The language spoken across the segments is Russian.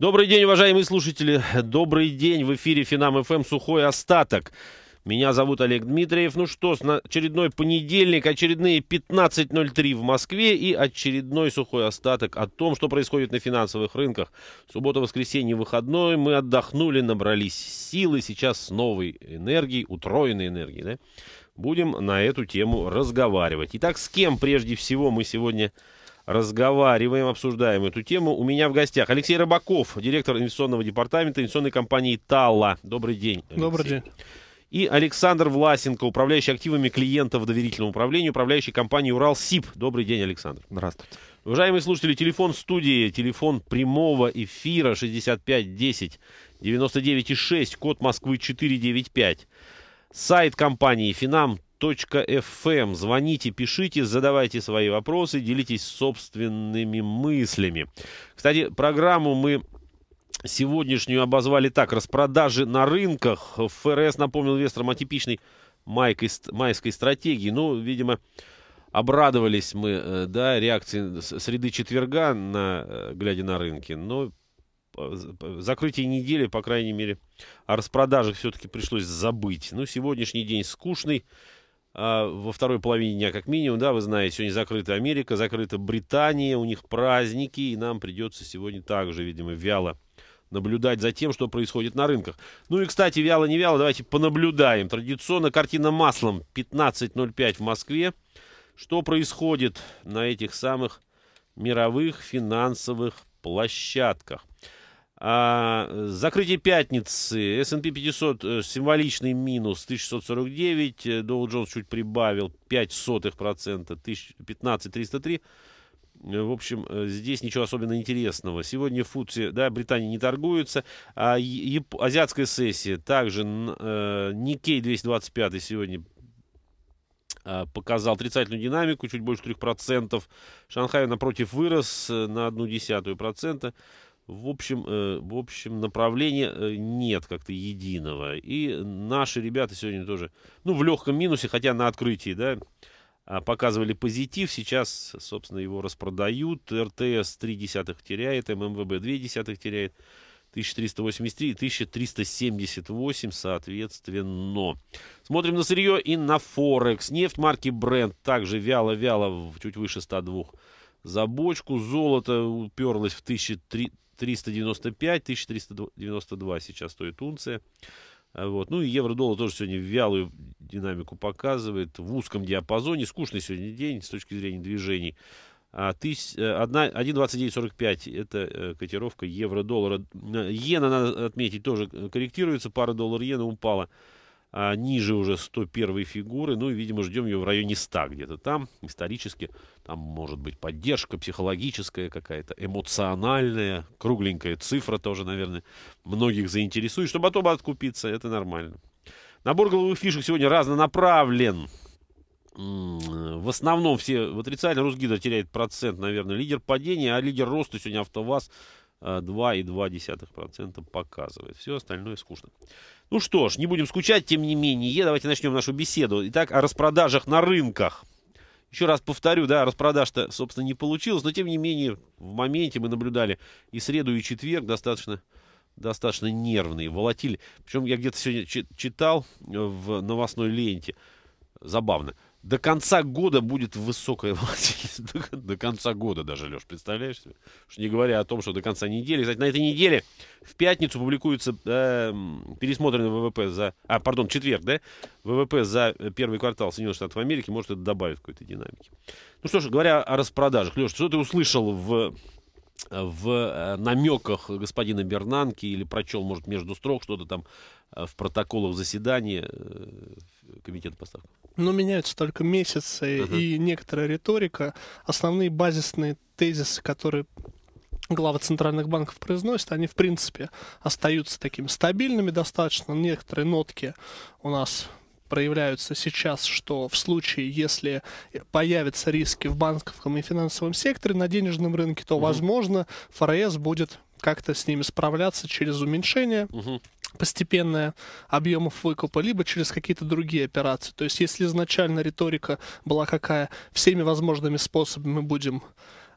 Добрый день, уважаемые слушатели. Добрый день. В эфире Финам ФМ «Сухой остаток». Меня зовут Олег Дмитриев. Ну что, очередной понедельник, очередные 15.03 в Москве и очередной сухой остаток о том, что происходит на финансовых рынках. Суббота, воскресенье, выходной. Мы отдохнули, набрались силы. Сейчас с новой энергией, утроенной энергией. Да? Будем на эту тему разговаривать. Итак, с кем прежде всего мы сегодня разговариваем, обсуждаем эту тему. У меня в гостях Алексей Рыбаков, директор инвестиционного департамента инвестиционной компании «Талла». Добрый день, Алексей. Добрый день. И Александр Власенко, управляющий активами клиентов в доверительном управлении, управляющий компанией «Уралсиб». Добрый день, Александр. Здравствуйте. Уважаемые слушатели, телефон студии, телефон прямого эфира 6510 99,6, код Москвы 495. Сайт компании Финам. Радио.фм. Эм. Звоните, пишите, задавайте свои вопросы, делитесь собственными мыслями. Кстати, программу мы сегодняшнюю обозвали так. Распродажи на рынках. ФРС напомнил инвесторам о типичной майкой, майской стратегии. Ну, видимо, обрадовались мы, э, да, реакции среды четверга, на, э, глядя на рынки. Но ну, закрытие недели, по крайней мере, о распродажах все-таки пришлось забыть. Ну, сегодняшний день скучный. А, во второй половине дня, как минимум, да, вы знаете, сегодня закрыта Америка, закрыта Британия, у них праздники, и нам придется сегодня также, видимо, вяло наблюдать за тем, что происходит на рынках. Ну и, кстати, вяло не вяло, давайте понаблюдаем. Традиционно картина маслом 15.05 в Москве. Что происходит на этих самых мировых финансовых площадках? А, закрытие пятницы. S&P 500 э, символичный минус 1649. Доу Джонс чуть прибавил 0,05%. 15303. Э, в общем, э, здесь ничего особенно интересного. Сегодня в футсе, да, Британия не торгуется. А Яп... азиатская сессия также э, Никей 225 сегодня а, показал отрицательную динамику, чуть больше 3%. Шанхай, напротив, вырос на 0,1% в общем, э, в общем направления э, нет как-то единого. И наши ребята сегодня тоже, ну, в легком минусе, хотя на открытии, да, а, показывали позитив. Сейчас, собственно, его распродают. РТС 3 десятых теряет, ММВБ 2 десятых теряет. 1383 и 1378 соответственно. Смотрим на сырье и на Форекс. Нефть марки Brent также вяло-вяло, чуть выше 102 за бочку. Золото уперлось в 1300, 395, 1392 сейчас стоит унция. А, вот. Ну и евро-доллар тоже сегодня вялую динамику показывает. В узком диапазоне. Скучный сегодня день с точки зрения движений. 1.2945 а, э, это э, котировка евро-доллара. Э, иена, надо отметить, тоже корректируется. Пара доллар-иена упала. А, ниже уже 101 фигуры. Ну и, видимо, ждем ее в районе 100 где-то там. Исторически там может быть поддержка психологическая какая-то, эмоциональная, кругленькая цифра тоже, наверное, многих заинтересует, чтобы потом откупиться, это нормально. Набор голубых фишек сегодня разнонаправлен. В основном все в отрицании. Русгидро теряет процент, наверное. Лидер падения, а лидер роста сегодня АвтоВАЗ 2,2% а, показывает. Все остальное скучно. Ну что ж, не будем скучать, тем не менее. Давайте начнем нашу беседу. Итак, о распродажах на рынках. Еще раз повторю, да, распродаж-то, собственно, не получилось, но тем не менее в моменте мы наблюдали и среду, и четверг достаточно достаточно нервные, волатиль. Причем я где-то сегодня читал э, в новостной ленте, забавно, до конца года будет высокая волатильность. До, до конца года даже, Леш, представляешь себе? Уж не говоря о том, что до конца недели. Кстати, на этой неделе в пятницу публикуется э, эм, пересмотренный ВВП за... А, пардон, четверг, да? ВВП за первый квартал Соединенных Штатов Америки. Может, это добавит какой-то динамики. Ну что ж, говоря о распродажах. Леш, что ты услышал в в э, намеках господина Бернанки или прочел, может, между строк что-то там э, в протоколах заседания э, комитета поставок? Но ну, меняются только месяцы uh-huh. и некоторая риторика. Основные базисные тезисы, которые главы центральных банков произносят, они, в принципе, остаются такими стабильными достаточно. Некоторые нотки у нас проявляются сейчас, что в случае, если появятся риски в банковском и финансовом секторе на денежном рынке, то, угу. возможно, ФРС будет как-то с ними справляться через уменьшение угу. постепенное объемов выкупа, либо через какие-то другие операции. То есть, если изначально риторика была какая, всеми возможными способами мы будем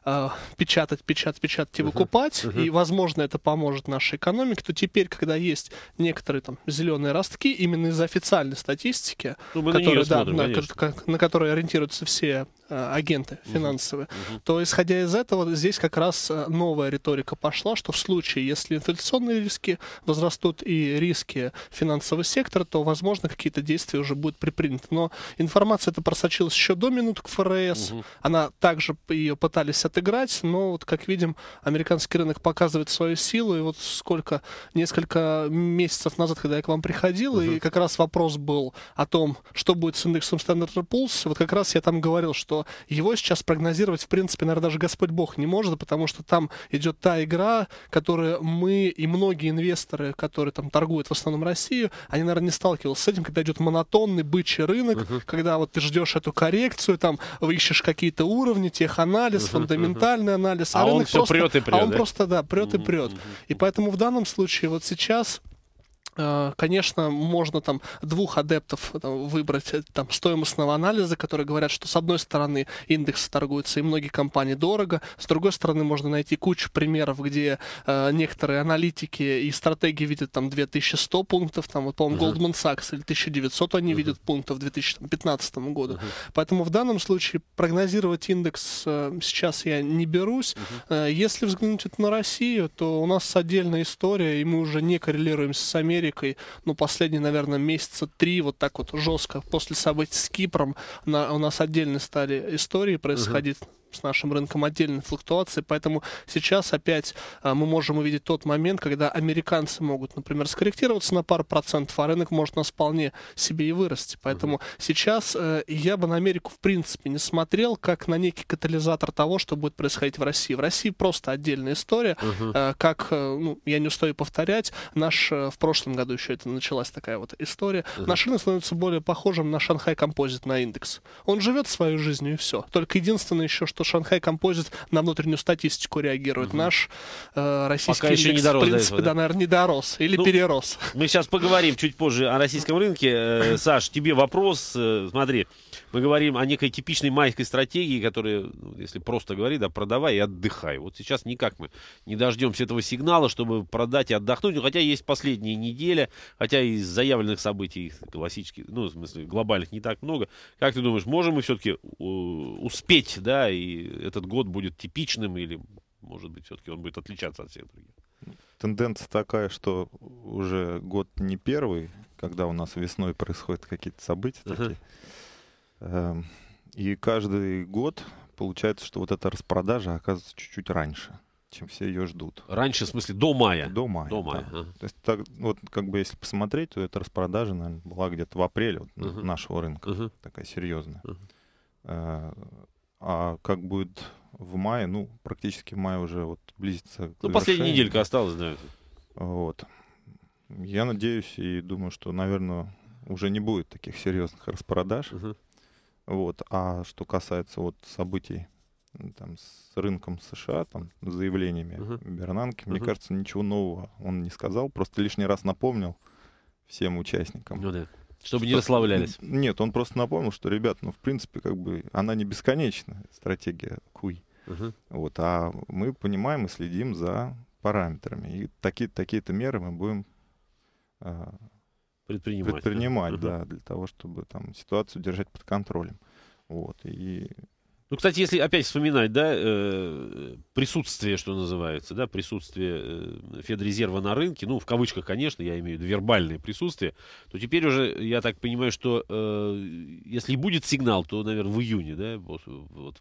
Э, печатать, печатать, печатать и выкупать, uh-huh. Uh-huh. и, возможно, это поможет нашей экономике, то теперь, когда есть некоторые там зеленые ростки, именно из официальной статистики, ну, которые, на, да, смотрим, на, на, на которые ориентируются все Э, агенты финансовые, угу. Угу. то исходя из этого здесь как раз э, новая риторика пошла, что в случае, если инфляционные риски возрастут и риски финансового сектора, то, возможно, какие-то действия уже будут приприняты. Но информация эта просочилась еще до минут к ФРС, угу. она также ее пытались отыграть, но вот как видим, американский рынок показывает свою силу, и вот сколько, несколько месяцев назад, когда я к вам приходил, угу. и как раз вопрос был о том, что будет с индексом Standard Pulse, вот как раз я там говорил, что его сейчас прогнозировать, в принципе, наверное, даже Господь Бог не может, потому что там идет та игра, которую мы и многие инвесторы, которые там торгуют в основном Россию, они, наверное, не сталкивались с этим, когда идет монотонный бычий рынок, uh-huh. когда вот ты ждешь эту коррекцию, там ищешь какие-то уровни, теханализ, uh-huh, фундаментальный анализ, а, а рынок он все просто, прет и прет. А он да? просто, да, прет и прет. Uh-huh. И поэтому в данном случае вот сейчас Э, конечно, можно там двух адептов э, там, выбрать э, там стоимостного анализа, которые говорят, что с одной стороны индекс торгуется и многие компании дорого, с другой стороны можно найти кучу примеров, где э, некоторые аналитики и стратегии видят там 2100 пунктов, там вот, по-моему, Goldman Sachs или 1900 они uh-huh. видят пунктов в 2015 году. Uh-huh. Поэтому в данном случае прогнозировать индекс э, сейчас я не берусь. Uh-huh. Э, если взглянуть это на Россию, то у нас отдельная история, и мы уже не коррелируемся с Америкой, Америкой, ну, последние, наверное, месяца три вот так вот жестко после событий с Кипром на, у нас отдельно стали истории происходить. Uh-huh с нашим рынком отдельные флуктуации, поэтому сейчас опять а, мы можем увидеть тот момент, когда американцы могут, например, скорректироваться на пару процентов, а рынок может нас вполне себе и вырасти. Поэтому mm-hmm. сейчас э, я бы на Америку в принципе не смотрел как на некий катализатор того, что будет происходить в России. В России просто отдельная история, mm-hmm. э, как, э, ну, я не устаю повторять, наш э, в прошлом году еще это началась такая вот история, mm-hmm. наш рынок становится более похожим на Шанхай Композит, на индекс. Он живет свою жизнью и все. Только единственное еще, что что Шанхай Композит на внутреннюю статистику реагирует. Угу. Наш э, российский Пока индекс, еще не дорос в принципе, да? да, наверное, не дорос или ну, перерос. Мы сейчас поговорим чуть позже о российском рынке. Э, Саш, тебе вопрос. Э, смотри, мы говорим о некой типичной майской стратегии, которая, ну, если просто говорить, да, продавай и отдыхай. Вот сейчас никак мы не дождемся этого сигнала, чтобы продать и отдохнуть. Ну, хотя есть последняя неделя, хотя из заявленных событий классических, ну, в смысле, глобальных не так много. Как ты думаешь, можем мы все-таки э, успеть, да, и этот год будет типичным или, может быть, все-таки он будет отличаться от всех других? Тенденция такая, что уже год не первый, когда у нас весной происходят какие-то события uh-huh. такие. Эм, и каждый год получается, что вот эта распродажа оказывается чуть-чуть раньше, чем все ее ждут. Раньше, в смысле, до мая? До мая, До мая, да. ага. То есть так, вот как бы если посмотреть, то эта распродажа, наверное, была где-то в апреле вот, uh нашего рынка, uh такая серьезная. uh э, А как будет в мае, ну, практически в мае уже вот близится к Ну, последняя неделька осталась, да. Вот. Я надеюсь и думаю, что, наверное, уже не будет таких серьезных распродаж. uh вот. А что касается вот событий там, с рынком США, там, заявлениями uh-huh. Бернанки, uh-huh. мне кажется, ничего нового он не сказал, просто лишний раз напомнил всем участникам. Ну да. Чтобы что, не расслаблялись. Нет, он просто напомнил, что, ребят, ну, в принципе, как бы она не бесконечна стратегия куй. Uh-huh. Вот, а мы понимаем и следим за параметрами. И такие, такие-то меры мы будем а, предпринимать. Предпринимать, да, да для того, чтобы там ситуацию держать под контролем. Вот, и... Ну, кстати, если опять вспоминать, да, э, присутствие, что называется, да, присутствие э, Федрезерва на рынке, ну, в кавычках, конечно, я имею в виду вербальное присутствие, то теперь уже, я так понимаю, что э, если будет сигнал, то, наверное, в июне, да, вот, вот,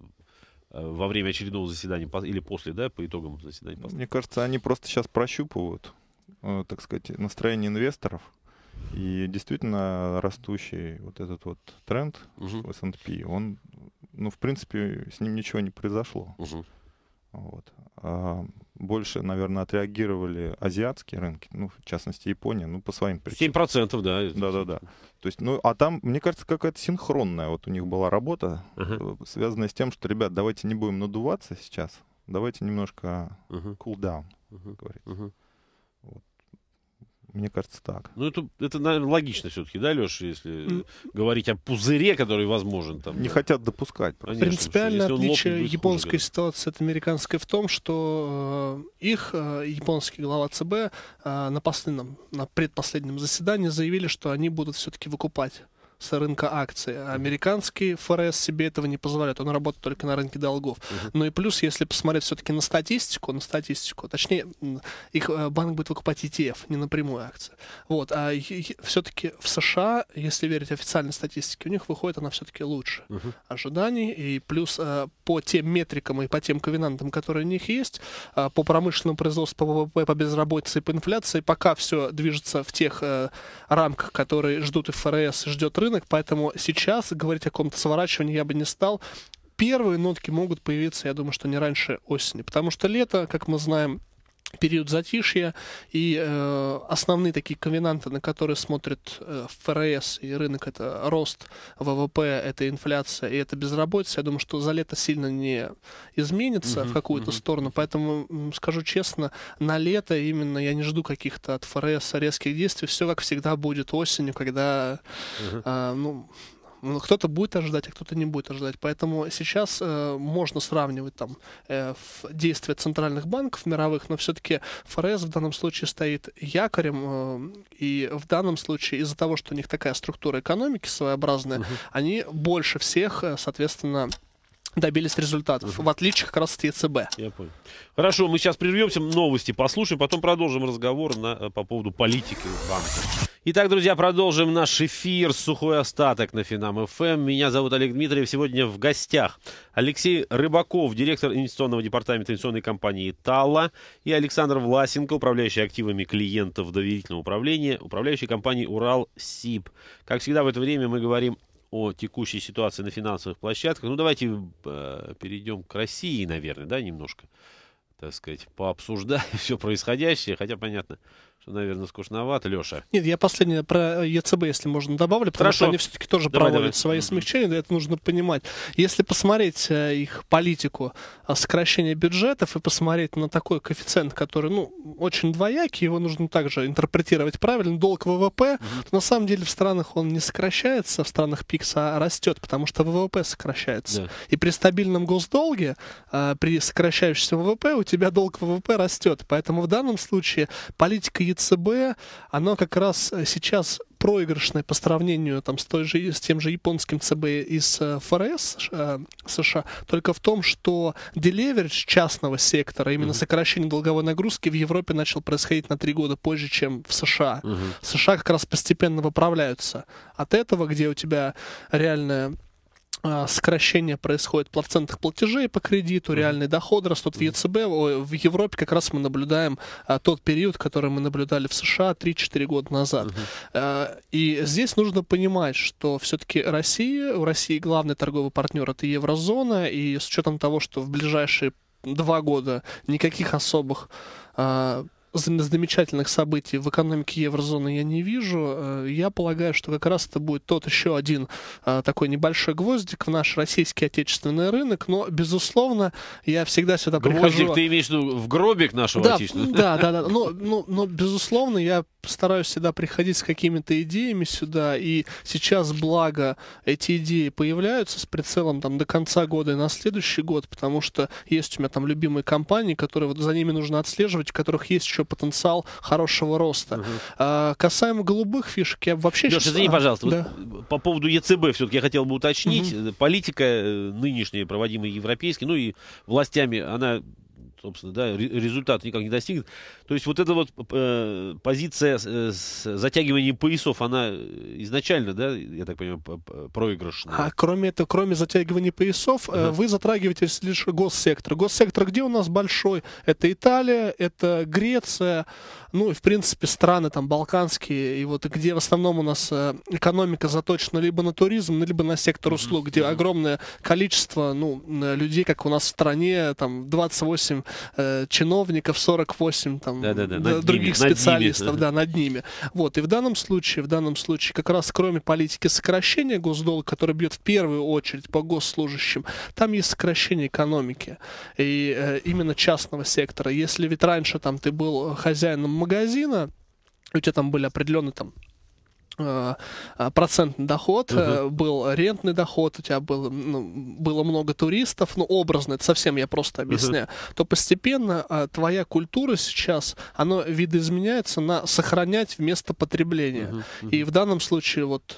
э, во время очередного заседания или после, да, по итогам заседания? Мне кажется, они просто сейчас прощупывают, э, так сказать, настроение инвесторов – и действительно растущий вот этот вот тренд угу. S&P, он, ну, в принципе, с ним ничего не произошло. Угу. Вот. А больше, наверное, отреагировали азиатские рынки, ну, в частности, Япония, ну, по своим причинам. 7%, да. Да-да-да. То есть, ну, а там, мне кажется, какая-то синхронная вот у них была работа, uh связанная с тем, что, ребят, давайте не будем надуваться сейчас, давайте немножко cool down, uh-huh. говорится. Вот. Мне кажется, так. Ну, это, это наверное, логично все-таки, да, Леша, если mm. говорить о пузыре, который возможен там. Не да. хотят допускать. Просто. Конечно, Принципиальное отличие лопнет, японской хуже, ситуации от американской в том, что э, их, э, японский глава ЦБ, э, на последнем, на предпоследнем заседании заявили, что они будут все-таки выкупать с рынка акций. Американский ФРС себе этого не позволяет, он работает только на рынке долгов. Угу. Ну и плюс, если посмотреть все-таки на статистику, на статистику, точнее, их э, банк будет выкупать ETF, не напрямую акции. Вот, а все-таки в США, если верить официальной статистике, у них выходит она все-таки лучше угу. ожиданий, и плюс э, по тем метрикам и по тем ковенантам, которые у них есть, э, по промышленному производству, по ВВП, по безработице и по инфляции, пока все движется в тех рамках, которые ждут и ФРС, ждет рынок, рынок, поэтому сейчас говорить о каком-то сворачивании я бы не стал. Первые нотки могут появиться, я думаю, что не раньше осени, потому что лето, как мы знаем, период затишья, и э, основные такие ковенанты, на которые смотрит э, ФРС и рынок, это рост ВВП, это инфляция и это безработица, я думаю, что за лето сильно не изменится uh в какую-то uh сторону, поэтому, скажу честно, на лето именно я не жду каких-то от ФРС резких действий, все как всегда будет осенью, когда, uh э, ну, кто-то будет ожидать, а кто-то не будет ожидать. Поэтому сейчас э, можно сравнивать там э, действия центральных банков мировых, но все-таки ФРС в данном случае стоит якорем, э, и в данном случае из-за того, что у них такая структура экономики своеобразная, угу. они больше всех, э, соответственно, добились результатов, в отличие как раз от ЕЦБ. Я понял. Хорошо, мы сейчас прервемся, новости послушаем, потом продолжим разговор на, э, по поводу политики банка. Итак, друзья, продолжим наш эфир «Сухой остаток» на Финам ФМ. Меня зовут Олег Дмитриев. Сегодня в гостях Алексей Рыбаков, директор инвестиционного департамента инвестиционной компании Талла, и Александр Власенко, управляющий активами клиентов доверительного управления, управляющий компании «Урал СИП». Как всегда, в это время мы говорим о текущей ситуации на финансовых площадках. Ну, давайте э, перейдем к России, наверное, да, немножко, так сказать, пообсуждаем все происходящее. Хотя, понятно, наверное, скучновато. Леша. Нет, я последнее про ЕЦБ, если можно, добавлю, потому Хорошо. что они все-таки тоже давай, проводят давай. свои смягчения, это нужно понимать. Если посмотреть э, их политику э, сокращения бюджетов и посмотреть на такой коэффициент, который, ну, очень двоякий, его нужно также интерпретировать правильно, долг ВВП, угу. то на самом деле в странах он не сокращается, в странах ПИКСа, а растет, потому что ВВП сокращается. Да. И при стабильном госдолге, э, при сокращающемся ВВП, у тебя долг ВВП растет. Поэтому в данном случае политика ЕЦБ ЦБ, оно как раз э, сейчас проигрышное по сравнению э, там, с, той же, с тем же японским ЦБ из э, ФРС США только в том, что делеверидж частного сектора, именно mm-hmm. сокращение долговой нагрузки в Европе начал происходить на три года позже, чем в США. Mm-hmm. США как раз постепенно выправляются от этого, где у тебя реальная Э, сокращение происходит процентных платежей по кредиту, реальный доход растут в ЕЦБ. В Европе как раз мы наблюдаем э, тот период, который мы наблюдали в США 3-4 года назад. Э, и здесь нужно понимать, что все-таки Россия, у России главный торговый партнер это еврозона, и с учетом того, что в ближайшие два года никаких особых замечательных событий в экономике еврозоны я не вижу. Э, я полагаю, что как раз это будет тот еще один э, такой небольшой гвоздик в наш российский отечественный рынок, но, безусловно, я всегда сюда гвоздик прихожу... Гвоздик ты имеешь в виду в гробик нашего да, отечественного? Да, да, да, но, но, но, безусловно, я стараюсь всегда приходить с какими-то идеями сюда, и сейчас, благо, эти идеи появляются с прицелом там до конца года и на следующий год, потому что есть у меня там любимые компании, которые вот за ними нужно отслеживать, у которых есть еще потенциал хорошего роста. Угу. А, касаемо голубых фишек, я вообще... Леша, сейчас... извини, а, пожалуйста, да. вот по поводу ЕЦБ все-таки я хотел бы уточнить. Угу. Политика э, нынешняя, проводимая европейской, ну и властями, она собственно, да, результат никак не достигнет. То есть вот эта вот э, позиция э, с затягиванием поясов, она э, изначально, да, я так понимаю, проигрышная. А кроме этого, кроме затягивания поясов, uh-huh. вы затрагиваете лишь госсектор. Госсектор где у нас большой? Это Италия, это Греция, ну и, в принципе, страны там балканские, и вот где в основном у нас экономика заточена либо на туризм, либо на сектор услуг, uh-huh. где огромное количество, ну, людей, как у нас в стране, там 28 э, чиновников, 48 там, да, да, да, над других ними, специалистов над ними, да. да, над ними. Вот, и в данном случае, в данном случае, как раз кроме политики сокращения госдолга, который бьет в первую очередь по госслужащим, там есть сокращение экономики. И э, именно частного сектора. Если ведь раньше там ты был хозяином магазина, у тебя там были определенные там Э, э, процентный доход, uh-huh. был рентный доход, у тебя было, ну, было много туристов, ну, образно, это совсем я просто объясняю, uh-huh. то постепенно а, твоя культура сейчас, она видоизменяется на сохранять вместо потребления. Uh-huh. Uh-huh. И в данном случае вот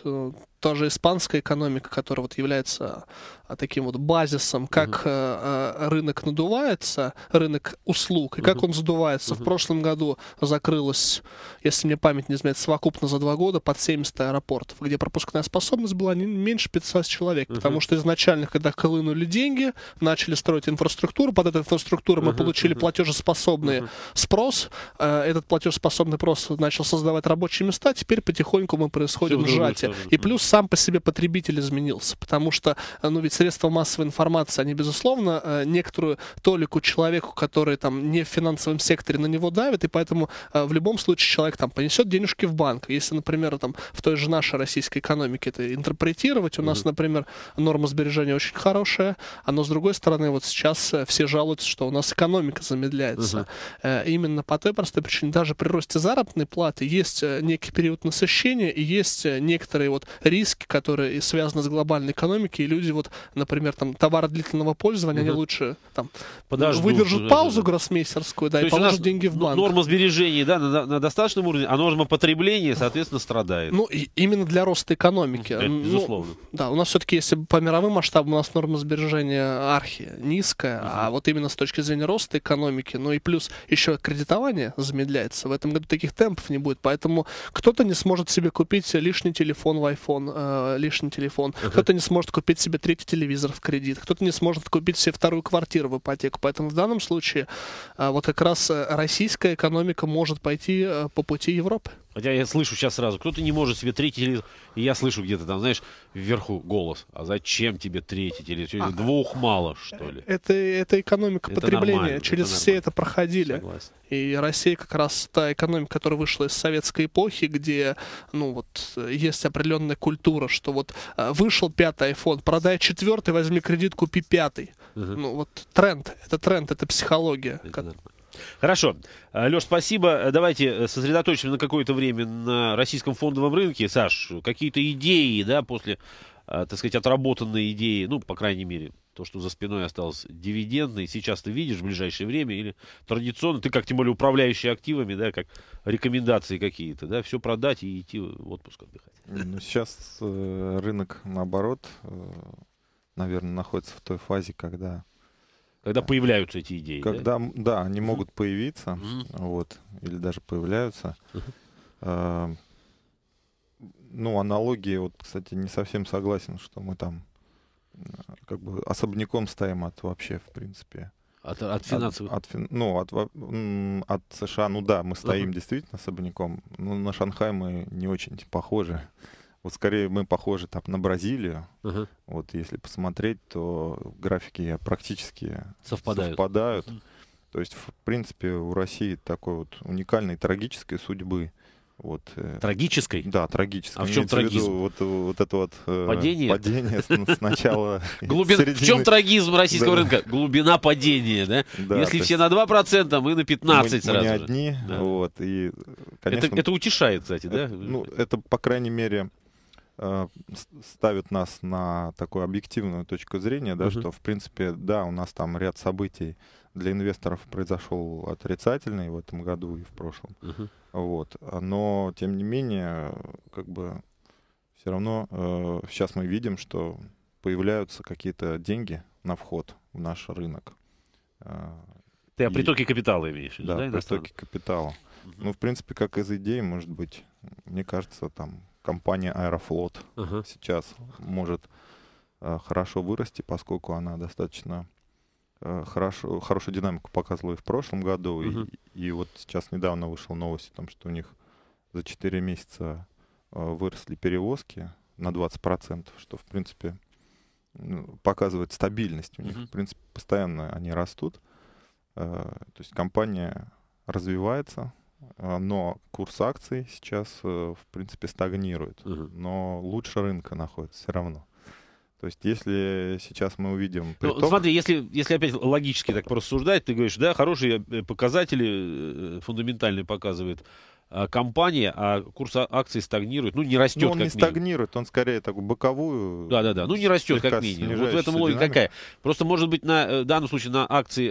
тоже испанская экономика, которая вот является а, таким вот базисом, как uh-huh. рынок надувается, рынок услуг, и uh-huh. как он задувается. Uh-huh. В прошлом году закрылось, если мне память не изменяет, совокупно за два года под 70 аэропортов, где пропускная способность была не меньше 500 человек, uh-huh. потому что изначально, когда колынули деньги, начали строить инфраструктуру, под эту инфраструктуру uh-huh. мы получили uh платежеспособный uh-huh. спрос, э, этот платежеспособный спрос начал создавать рабочие места, теперь потихоньку мы происходим сжатие. И плюс сам по себе потребитель изменился, потому что, ну ведь средства массовой информации, они, безусловно, э, некоторую толику человеку, который там не в финансовом секторе на него давит, и поэтому э, в любом случае человек там понесет денежки в банк. Если, например, там в той же нашей российской экономике это интерпретировать, у нас, например, норма сбережения очень хорошая, а но с другой стороны, вот сейчас э, все жалуются, что у нас экономика замедляется. Uh-huh. Именно по той простой причине, даже при росте заработной платы есть некий период насыщения и есть некоторые вот риски, которые связаны с глобальной экономикой, и люди вот например, там товары длительного пользования, угу. они лучше там Подождут, выдержат да, паузу да, гроссмейстерскую, да, То и положат нас, деньги в банк. Норма сбережений, да, на, на достаточном уровне, а норма потребления, соответственно, страдает. Ну, и, именно для роста экономики. Это, ну, безусловно. Да, у нас все-таки, если по мировым масштабам, у нас норма сбережения архи низкая, угу. а вот именно с точки зрения роста экономики, ну и плюс еще кредитование замедляется. В этом году таких темпов не будет, поэтому кто-то не сможет себе купить лишний телефон в iPhone, э, лишний телефон, uh кто-то не сможет купить себе третий телефон телевизор в кредит, кто-то не сможет купить себе вторую квартиру в ипотеку. Поэтому в данном случае а, вот как раз э, российская экономика может пойти э, по пути Европы. Хотя я слышу сейчас сразу, кто-то не может себе третий телевизор. И я слышу где-то там, знаешь, вверху голос. А зачем тебе третий телевизор? А, Двух мало, что ли? Это, это экономика это потребления. Через это все это проходили. Согласен. И Россия как раз та экономика, которая вышла из советской эпохи, где, ну вот, есть определенная культура, что вот э, вышел пятый iPhone, продай четвертый, возьми кредит, купи пятый. Угу. Ну вот тренд, это тренд, это психология. Это как... нормально. Хорошо. Э, Леш, спасибо. Э, давайте э, сосредоточим на какое-то время на российском фондовом рынке. Саш, какие-то идеи, да, после, так сказать, отработанной идеи, ну, по крайней мере, то, что за спиной осталось дивидендный, сейчас ты видишь в ближайшее время или традиционно, ты как, тем более, управляющий активами, да, как рекомендации какие-то, да, все продать и идти в отпуск отдыхать. Ну, сейчас рынок, наоборот, наверное, находится в той фазе, когда когда появляются эти идеи. Когда, да, да они могут появиться, mm-hmm. вот, или даже появляются. Mm-hmm. Ну, аналогии, вот, кстати, не совсем согласен, что мы там э, как бы особняком стоим от вообще, в принципе. От, от финансовых? От, от, ну, от, от США, ну да, мы стоим uh-huh. действительно особняком. Но ну, на Шанхай мы не очень похожи. Вот скорее мы похожи там на Бразилию. Uh-huh. Вот если посмотреть, то графики практически совпадают. совпадают. Uh-huh. То есть, в принципе, у России такой вот уникальной трагической судьбы. Вот, э, трагической? Да, трагической. А в чем трагизм? Ввиду, вот, вот это вот э, падение, падение сначала. Глубин... В чем трагизм российского да. рынка? Глубина падения. Да? Да, Если все на 2%, мы на 15 мы, сразу. Мы не одни. Да. Вот, и, конечно, это, это утешает, кстати, э, да? Ну, это, по крайней мере, Э, ставит нас на такую объективную точку зрения, да, uh что, в принципе, да, у нас там ряд событий для инвесторов произошел отрицательный в этом году и в прошлом. uh Вот. Но, тем не менее, как бы все равно э, сейчас мы видим, что появляются какие-то деньги на вход в наш рынок. Э, Ты о притоке и... капитала имеешь да? да притоке капитала. uh Ну, в принципе, как из идей, может быть, мне кажется, там компания Аэрофлот uh-huh. сейчас может э, хорошо вырасти, поскольку она достаточно э, хорошо, хорошую динамику показывала и в прошлом году. Uh-huh. И, и вот сейчас недавно вышла новость о том, что у них за 4 месяца э, выросли перевозки на 20%, что, в принципе, показывает стабильность. У них, uh-huh. в принципе, постоянно они растут. То есть компания развивается, а, но курс акций сейчас, э, в принципе, стагнирует, угу. но лучше рынка находится все равно. То есть, если сейчас мы увидим... Ну, приток... Ну, смотри, если, если опять логически так порассуждать, ты говоришь, да, хорошие э, показатели э, фундаментальные показывает а, компания, а курс а, акций стагнирует, ну не растет. Но ну, он как не минимум. стагнирует, он скорее такую боковую. Да, да, да. Ну не растет как минимум. Вот в этом логика какая. Просто может быть на в данном случае на акции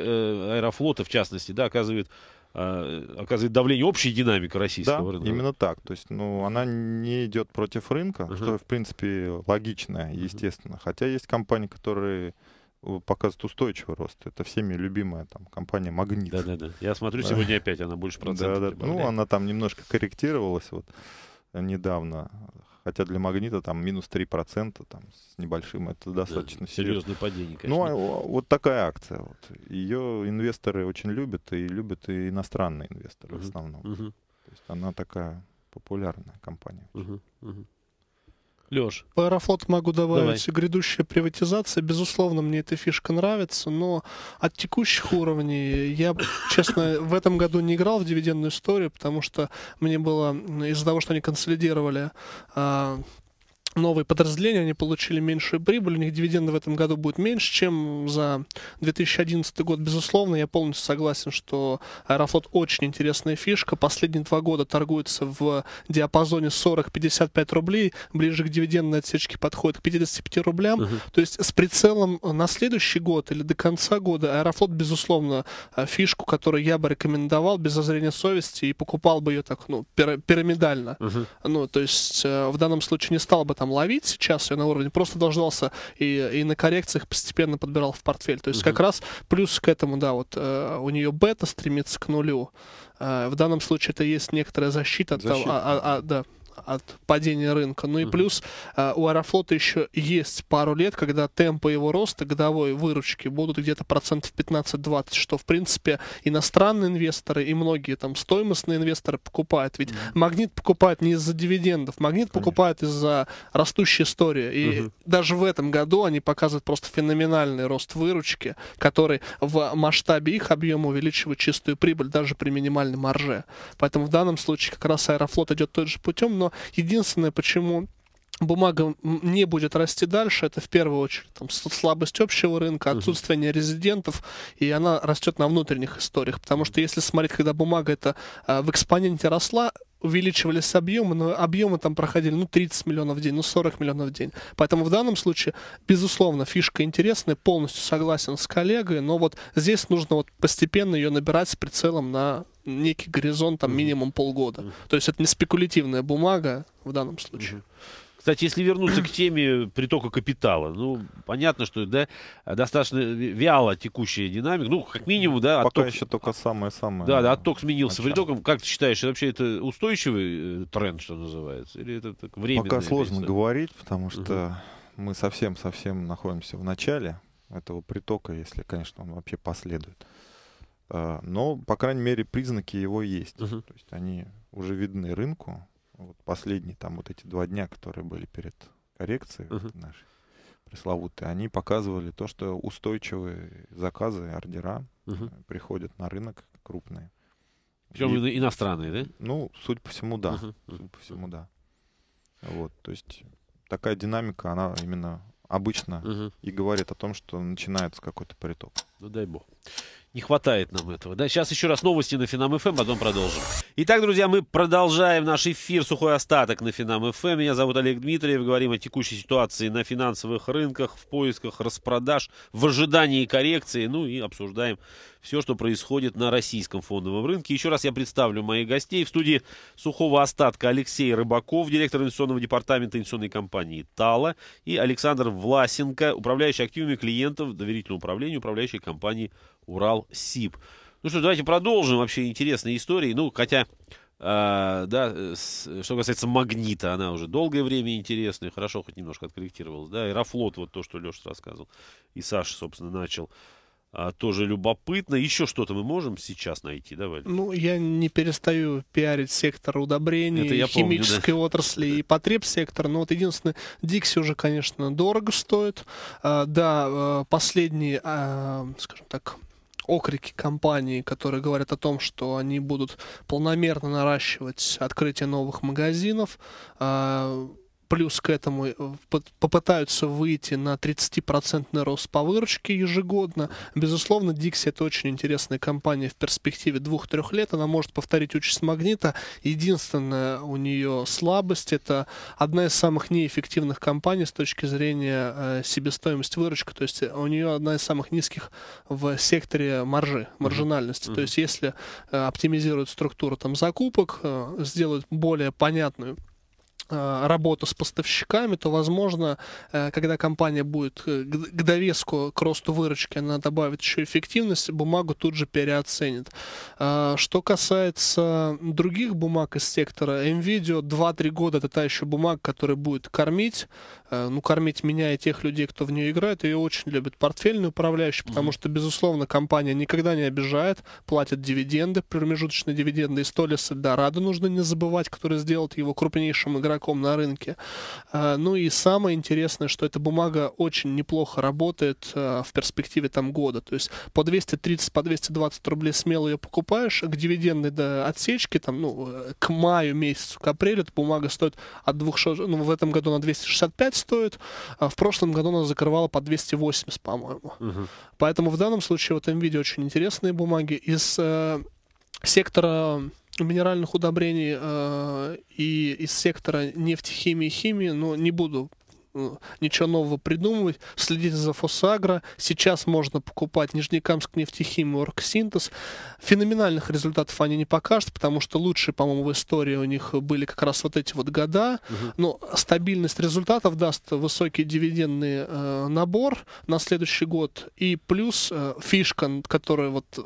Аэрофлота в частности, да, оказывает а, оказывает давление общей динамики российского да, рынка. именно так. То есть, ну, она не идет против рынка, uh-huh. что, в принципе, логично, естественно. Uh-huh. Хотя есть компании, которые э, показывают устойчивый рост. Это всеми любимая там компания Магнит. Да-да-да. Я смотрю сегодня опять, она больше процентов. Да-да. Ну, она там немножко корректировалась вот э, недавно хотя для магнита там минус 3% там, с небольшим, это достаточно да, серьезное падение, конечно. Ну, а, вот такая акция. Вот. Ее инвесторы очень любят, и любят и иностранные инвесторы uh-huh. в основном. Uh-huh. То есть она такая популярная компания. Uh-huh. Uh-huh. Леш. По Аэрофлот могу добавить. Давай. Грядущая приватизация, безусловно, мне эта фишка нравится, но от текущих уровней я, честно, в этом году не играл в дивидендную историю, потому что мне было, из-за того, что они консолидировали а, новые подразделения, они получили меньшую прибыль, у них дивиденды в этом году будут меньше, чем за 2011 год, безусловно. Я полностью согласен, что Аэрофлот очень интересная фишка. Последние два года торгуется в диапазоне 40-55 рублей, ближе к дивидендной отсечке подходит к 55 рублям. Угу. То есть с прицелом на следующий год или до конца года Аэрофлот, безусловно, э, фишку, которую я бы рекомендовал без зазрения совести и покупал бы ее так, ну, пирамидально. Угу. Ну, то есть э, в данном случае не стал бы там ловить сейчас ее на уровне, просто дождался и, и на коррекциях постепенно подбирал в портфель. То есть угу. как раз плюс к этому, да, вот э, у нее бета стремится к нулю. Э, в данном случае это есть некоторая защита, защита. От, того, а, а, а, да от падения рынка. Ну и плюс а, у Аэрофлота еще есть пару лет, когда темпы его роста годовой выручки будут где-то процентов 15-20, что в принципе иностранные инвесторы и многие там стоимостные инвесторы покупают. Ведь mm-hmm. магнит покупает не из-за дивидендов, магнит Конечно. покупает из-за растущей истории. И mm-hmm. даже в этом году они показывают просто феноменальный рост выручки, который в масштабе их объема увеличивает чистую прибыль даже при минимальной марже. Поэтому в данном случае как раз Аэрофлот идет тот же путем, но единственное, почему бумага не будет расти дальше, это в первую очередь там, слабость общего рынка, отсутствие нерезидентов, и она растет на внутренних историях. Потому что если смотреть, когда бумага это э, в экспоненте росла, увеличивались объемы, но объемы там проходили, ну, 30 миллионов в день, ну, 40 миллионов в день. Поэтому в данном случае, безусловно, фишка интересная, полностью согласен с коллегой, но вот здесь нужно вот постепенно ее набирать с прицелом на некий горизонт, там, минимум полгода. То есть это не спекулятивная бумага в данном случае. Mm-hmm. Кстати, если вернуться к теме притока капитала, ну, понятно, что да, достаточно вяло текущая динамика. Ну, как минимум, да, Пока отток... Пока еще только самое-самое. Да, да, отток сменился начало. притоком. Как ты считаешь, вообще это устойчивый э, тренд, что называется? Или это так временное? Пока сложно место? говорить, потому что угу. мы совсем-совсем находимся в начале этого притока, если, конечно, он вообще последует. А, но, по крайней мере, признаки его есть. Угу. То есть они уже видны рынку вот последние там вот эти два дня, которые были перед коррекцией uh-huh. нашей пресловутые, они показывали то, что устойчивые заказы, ордера uh-huh. приходят на рынок крупные. Причем и, иностранные, да? Ну, суть по всему, да. Uh-huh. Суть по всему, да. Вот, то есть такая динамика, она именно обычно uh-huh. и говорит о том, что начинается какой-то приток. Ну дай бог. Не хватает нам этого. Да? Сейчас еще раз новости на Финам ФМ, эм, потом продолжим. Итак, друзья, мы продолжаем наш эфир «Сухой остаток» на Финам ФМ. Эм. Меня зовут Олег Дмитриев. Говорим о текущей ситуации на финансовых рынках, в поисках распродаж, в ожидании коррекции. Ну и обсуждаем все, что происходит на российском фондовом рынке. Еще раз я представлю моих гостей. В студии «Сухого остатка» Алексей Рыбаков, директор инвестиционного департамента инвестиционной компании «Тала», и Александр Власенко, управляющий активами клиентов доверительного управления управляющей компании Урал-Сиб. Ну что, давайте продолжим вообще интересные истории. Ну, хотя, э, да, с, что касается «Магнита», она уже долгое время интересная. Хорошо, хоть немножко откорректировалась. Да, «Аэрофлот», вот то, что Леша рассказывал. И Саша, собственно, начал. А, тоже любопытно. Еще что-то мы можем сейчас найти, давай. Ну, я не перестаю пиарить сектор удобрений, Это я химической помню, да. отрасли и потребсектор. Но вот единственное, Дикси уже, конечно, дорого стоит. А, да, а, последний, а, скажем так, окрики компании, которые говорят о том, что они будут планомерно наращивать открытие новых магазинов, а, плюс к этому э, попытаются выйти на 30% рост по выручке ежегодно. Безусловно, Dixie это очень интересная компания в перспективе 2-3 лет. Она может повторить участь Магнита. Единственная у нее слабость это одна из самых неэффективных компаний с точки зрения э, себестоимости выручка, То есть э, у нее одна из самых низких в секторе маржи, маржинальности. Mm-hmm. То есть если оптимизируют структуру там закупок, сделают более понятную Э, работа с поставщиками, то, возможно, э, когда компания будет к довеску к росту выручки, она добавит еще эффективность, бумагу тут же переоценит. А, что касается других бумаг из сектора, NVIDIA 2-3 года это та еще бумага, которая будет кормить Э, ну, кормить меня и тех людей, кто в нее играет. Ее очень любит портфельный управляющий, потому mm-hmm. что, безусловно, компания никогда не обижает, платит дивиденды, промежуточные дивиденды. И Столис Эльдорадо нужно не забывать, который сделал его крупнейшим игроком на рынке. Э, ну и самое интересное, что эта бумага очень неплохо работает э, в перспективе там года. То есть по 230, по 220 рублей смело ее покупаешь, к дивидендной до отсечки, там, ну, к маю месяцу, к апрелю эта бумага стоит от 200, ну, в этом году на 265, стоит. А в прошлом году она закрывала по 280, по-моему. Угу. Поэтому в данном случае вот видео очень интересные бумаги. Из э, сектора минеральных удобрений э, и из сектора нефтехимии и химии, но не буду Э, ничего нового придумывать. Следите за Фосагро. Сейчас можно покупать Нижнекамск нефтехим и Оргсинтез. Феноменальных результатов они не покажут, потому что лучшие, по-моему, в истории у них были как раз вот эти вот года. Угу. Но стабильность результатов даст высокий дивидендный э, набор на следующий год. И плюс э, фишка, которая вот э,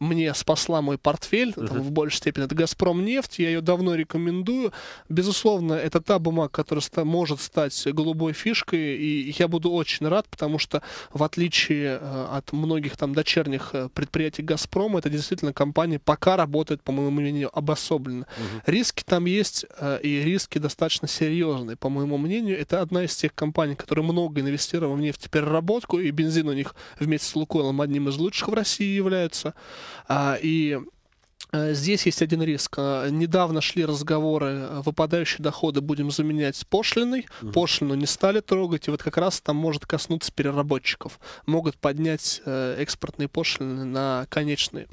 мне спасла мой портфель, угу. там, в большей степени, это «Газпром нефть». Я ее давно рекомендую. Безусловно, это та бумага, которая ст- может стать глубокой голубой фишкой, и я буду очень рад, потому что в отличие э, от многих там дочерних э, предприятий Газпрома, это действительно компания пока работает, по моему мнению, обособленно. Угу. Риски там есть, э, и риски достаточно серьезные, по моему мнению. Это одна из тех компаний, которые много инвестировала в нефтепереработку, и бензин у них вместе с Лукойлом одним из лучших в России является. А, и Э, здесь есть один риск. Э, недавно шли разговоры, э, выпадающие доходы будем заменять пошлиной. Угу. Пошлину не стали трогать, и вот как раз там может коснуться переработчиков. Могут поднять экспортные пошлины на конечные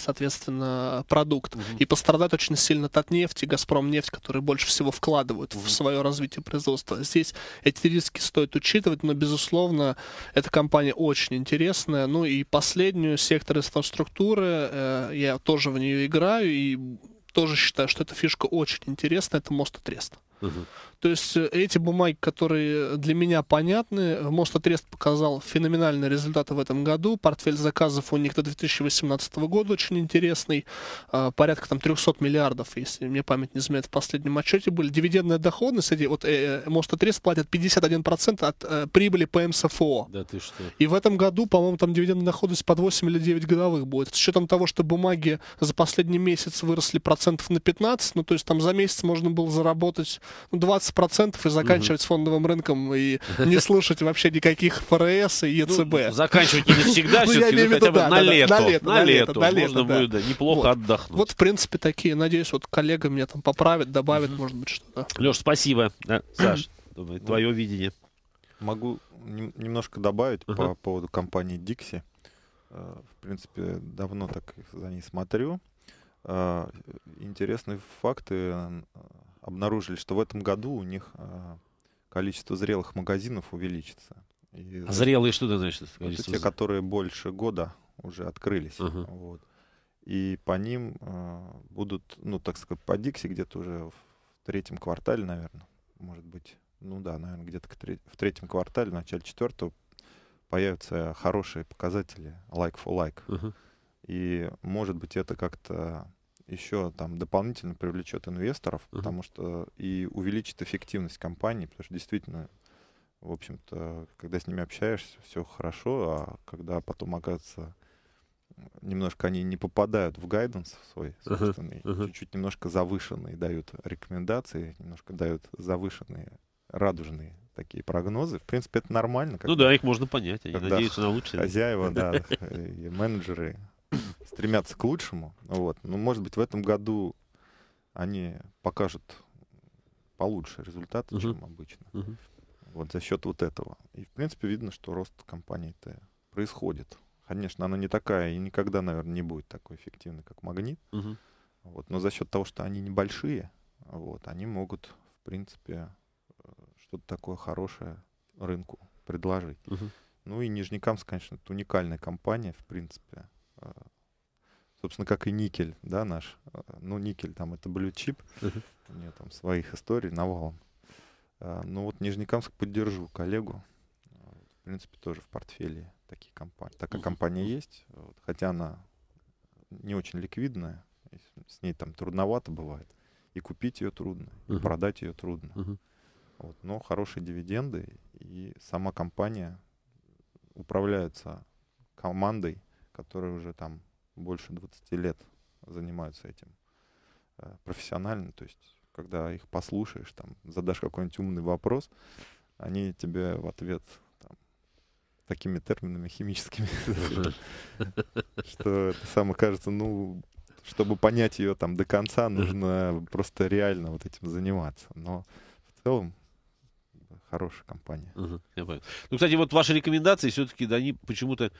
соответственно, продукт. Угу. И пострадает очень сильно Татнефть и Газпромнефть, которые больше всего вкладывают угу. в свое развитие производства. Здесь эти риски стоит учитывать, но, безусловно, эта компания очень интересная. Ну и последнюю, сектор инфраструктуры, э, я тоже в нее играю и тоже считаю, что эта фишка очень интересная. это мост Отрест. Угу. То есть э, эти бумаги, которые э, для меня понятны, э, может, отрест показал феноменальные результаты в этом году. Портфель заказов у них до 2018 года очень интересный. А, порядка там 300 миллиардов, если мне память не изменяет, в последнем отчете были. Дивидендная доходность, эти, вот, может, отрест платят 51% от прибыли по МСФО. Да ты что? И в этом году, по-моему, там дивидендная доходность под 8 или 9 годовых будет. С учетом того, что бумаги за последний месяц выросли процентов на 15, ну, то есть там за месяц можно было заработать ну, 20 20% и заканчивать угу. с фондовым рынком и не слушать вообще никаких ФРС и ну, ЕЦБ. Заканчивать не всегда, ну, все-таки ну, хотя бы на лето. На лето, на можно будет неплохо отдохнуть. Вот, в принципе, такие. Надеюсь, вот коллега меня там поправит, добавит, может быть, что-то. Леш, спасибо. Саш, твое видение. Могу немножко добавить по поводу компании Dixie. Э, в принципе, давно так за ней смотрю. Э, интересные факты обнаружили, что в этом году у них а, количество зрелых магазинов увеличится. И а зрелые что это значит? Это те, которые больше года уже открылись. Uh-huh. Вот. И по ним э, будут, ну, так сказать, по Дикси где-то уже в третьем квартале, наверное, может быть, ну да, наверное, где-то в третьем квартале, в начале четвертого появятся хорошие показатели like for like. Uh-huh. И, может быть, это как-то еще там дополнительно привлечет инвесторов, uh-huh. потому что и увеличит эффективность компании, потому что действительно, в общем-то, когда с ними общаешься, все хорошо, а когда потом оказывается немножко они не попадают в гайденс свой собственный, uh-huh. Uh-huh. чуть-чуть немножко завышенные дают рекомендации, немножко дают завышенные радужные такие прогнозы. В принципе, это нормально. ну да, их можно понять. Они надеются на лучшее. Хозяева, да, менеджеры стремятся к лучшему. Вот. Но, ну, может быть, в этом году они покажут получше результаты, uh-huh. чем обычно. Uh-huh. Вот за счет вот этого. И, в принципе, видно, что рост компании-то происходит. Конечно, она не такая и никогда, наверное, не будет такой эффективной, как магнит. Uh-huh. Вот. Но за счет того, что они небольшие, вот, они могут, в принципе, э, что-то такое хорошее рынку предложить. Uh-huh. Ну и Нижнекамск, конечно, это уникальная компания, в принципе. Э, собственно, как и никель, да, наш. Э, ну, никель, там это блютчип. чип, У нее там своих историй навалом. Э, ну вот Нижнекамск поддержу коллегу. В принципе, тоже в портфеле такие компании. Такая компания есть, хотя она не очень ликвидная, с ней там трудновато бывает. И купить ее трудно, и продать ее трудно. Вот, но хорошие дивиденды, и сама компания управляется командой, которые уже там больше 20 лет занимаются этим э, профессионально, то есть когда их послушаешь, там, задашь какой-нибудь умный вопрос, они тебе в ответ там, такими терминами химическими, что это самое кажется, ну, чтобы понять ее там до конца, нужно просто реально вот этим заниматься. Но в целом хорошая компания. Ну, кстати, вот ваши рекомендации все-таки, да, они почему-то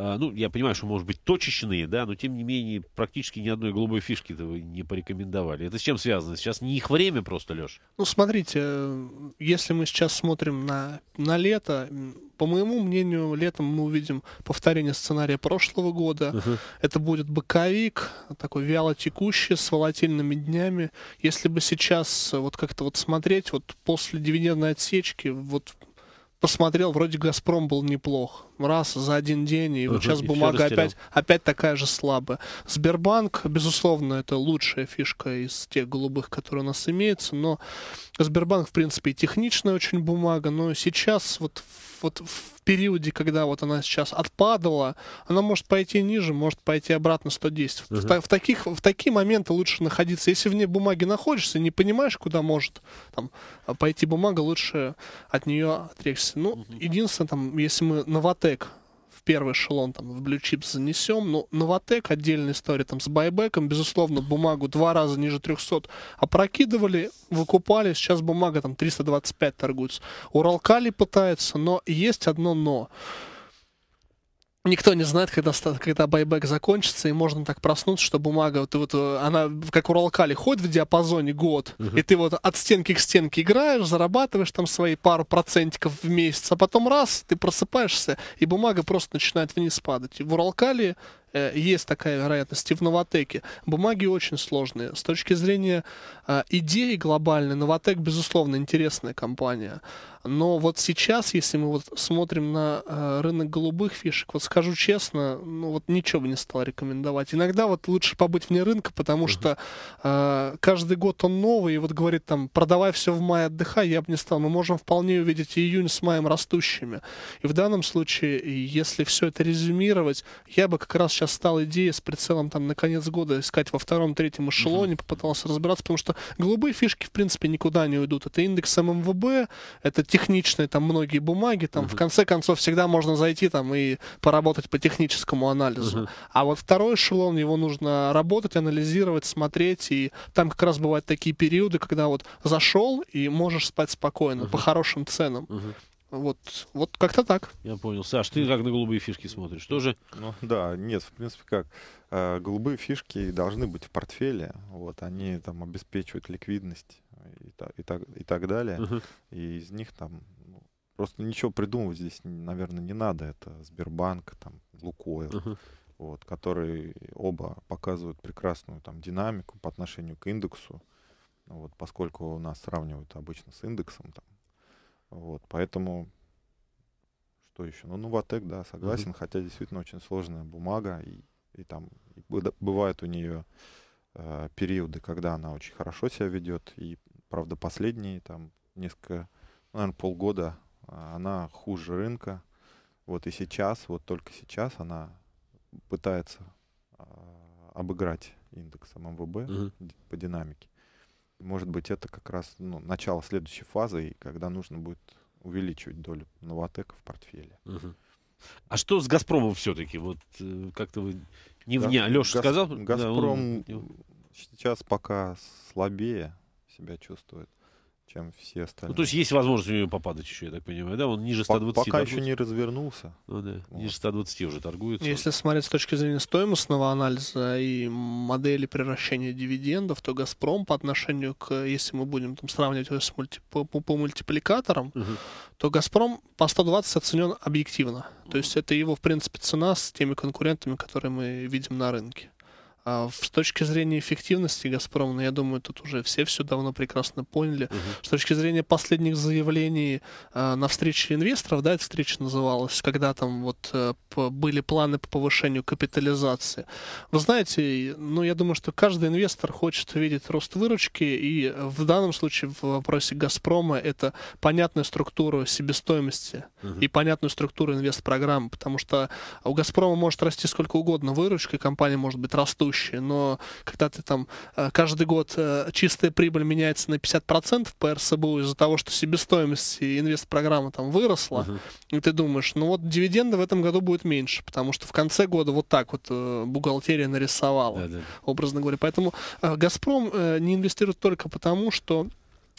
а, ну, я понимаю, что, может быть, точечные, да, но, тем не менее, практически ни одной голубой фишки вы не порекомендовали. Это с чем связано? Сейчас не их время просто, Леш? Ну, смотрите, если мы сейчас смотрим на, на лето, по моему мнению, летом мы увидим повторение сценария прошлого года. Uh-huh. Это будет боковик, такой вяло текущий, с волатильными днями. Если бы сейчас вот как-то вот смотреть, вот после дивидендной отсечки, вот посмотрел, вроде «Газпром» был неплох раз за один день, и вот сейчас и бумага опять, опять такая же слабая. Сбербанк, безусловно, это лучшая фишка из тех голубых, которые у нас имеются, но Сбербанк, в принципе, и техничная очень бумага, но сейчас вот вот в периоде, когда вот она сейчас отпадала, она может пойти ниже, может пойти обратно 110. Угу. В, в, таких, в такие моменты лучше находиться. Если вне бумаги находишься, не понимаешь, куда может там, пойти бумага, лучше от нее отречься. Ну, угу. единственное, там, если мы на вате Новотек в первый эшелон там, в Blue Chips занесем. Ну, Новотек отдельная история там с байбеком. Безусловно, бумагу два раза ниже 300 опрокидывали, выкупали. Сейчас бумага там 325 торгуется. Уралкали пытается, но есть одно но. Никто не знает, когда, когда байбек закончится, и можно так проснуться, что бумага, вот, вот она как уралкали ходит в диапазоне год, угу. и ты вот от стенки к стенке играешь, зарабатываешь там свои пару процентиков в месяц, а потом раз, ты просыпаешься, и бумага просто начинает вниз падать. И в уралкали Э, есть такая вероятность и в Новотеке. Бумаги очень сложные. С точки зрения э, идеи глобальной, Новотек, безусловно, интересная компания. Но вот сейчас, если мы вот смотрим на э, рынок голубых фишек, вот скажу честно, ну вот ничего бы не стал рекомендовать. Иногда вот лучше побыть вне рынка, потому uh-huh. что э, каждый год он новый, и вот говорит там, продавай все в мае, отдыхай, я бы не стал. Мы можем вполне увидеть и июнь с маем растущими. И в данном случае, если все это резюмировать, я бы как раз сейчас стала идея с прицелом там на конец года искать во втором, третьем эшелоне, угу. попытался разбираться, потому что голубые фишки, в принципе, никуда не уйдут. Это индекс ММВБ, это техничные там многие бумаги, там угу. в конце концов всегда можно зайти там и поработать по техническому анализу. Угу. А вот второй эшелон, его нужно работать, анализировать, смотреть, и там как раз бывают такие периоды, когда вот зашел и можешь спать спокойно, угу. по хорошим ценам. Угу. Вот, вот как-то так. Я понял. Саш, ты как на голубые фишки смотришь? Тоже? Ну, да, нет, в принципе, как. Э, голубые фишки должны быть в портфеле. Вот, они там обеспечивают ликвидность и, так, и, так, и так далее. Uh-huh. И из них там ну, просто ничего придумывать здесь, наверное, не надо. Это Сбербанк, там, Лукойл. Uh-huh. Вот, которые оба показывают прекрасную там, динамику по отношению к индексу. Вот, поскольку у нас сравнивают обычно с индексом, там, вот, поэтому что еще? Ну, Новотек, да, согласен, mm-hmm. хотя действительно очень сложная бумага, и, и там и бывают у нее э, периоды, когда она очень хорошо себя ведет, и, правда, последние там несколько, наверное, полгода э, она хуже рынка. Вот и сейчас, вот только сейчас она пытается э, обыграть индекс МВБ mm-hmm. по динамике. Может быть, это как раз ну, начало следующей фазы, и когда нужно будет увеличивать долю новотека в портфеле. Угу. А что с Газпромом все-таки? Вот э, как-то вы не вне. Газ... Леша Газ... сказал. Газпром да, он... сейчас пока слабее себя чувствует чем все остальные. Ну, то есть есть возможность у него попадать еще, я так понимаю, да? Он ниже 120 Пока торгуется. еще не развернулся. Ну, да. вот. Ниже 120 уже торгуется. Если смотреть с точки зрения стоимостного анализа и модели превращения дивидендов, то «Газпром» по отношению к, если мы будем там, сравнивать его с мульти, по, по мультипликаторам, угу. то «Газпром» по 120 оценен объективно. То есть это его, в принципе, цена с теми конкурентами, которые мы видим на рынке. А с точки зрения эффективности Газпрома, ну, я думаю, тут уже все все давно прекрасно поняли. Угу. С точки зрения последних заявлений э, на встрече инвесторов, да, эта встреча называлась, когда там вот э, были планы по повышению капитализации. Вы знаете, ну, я думаю, что каждый инвестор хочет видеть рост выручки, и в данном случае в вопросе Газпрома это понятная структура себестоимости угу. и понятную структуру инвестпрограмм, потому что у Газпрома может расти сколько угодно выручка, компания может быть растущей, проще, но когда ты там э, каждый год э, чистая прибыль меняется на 50% по РСБУ из-за того, что себестоимость инвест-программы там выросла, uh-huh. и ты думаешь, ну вот дивиденды в этом году будет меньше, потому что в конце года вот так вот э, бухгалтерия нарисовала, да, да. образно говоря. Поэтому «Газпром» не инвестирует только потому, что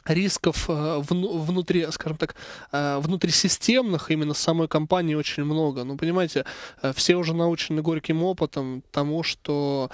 рисков э, внутри, скажем так, э, внутрисистемных именно самой компании очень много. Ну, понимаете, э, все уже научены горьким опытом тому, что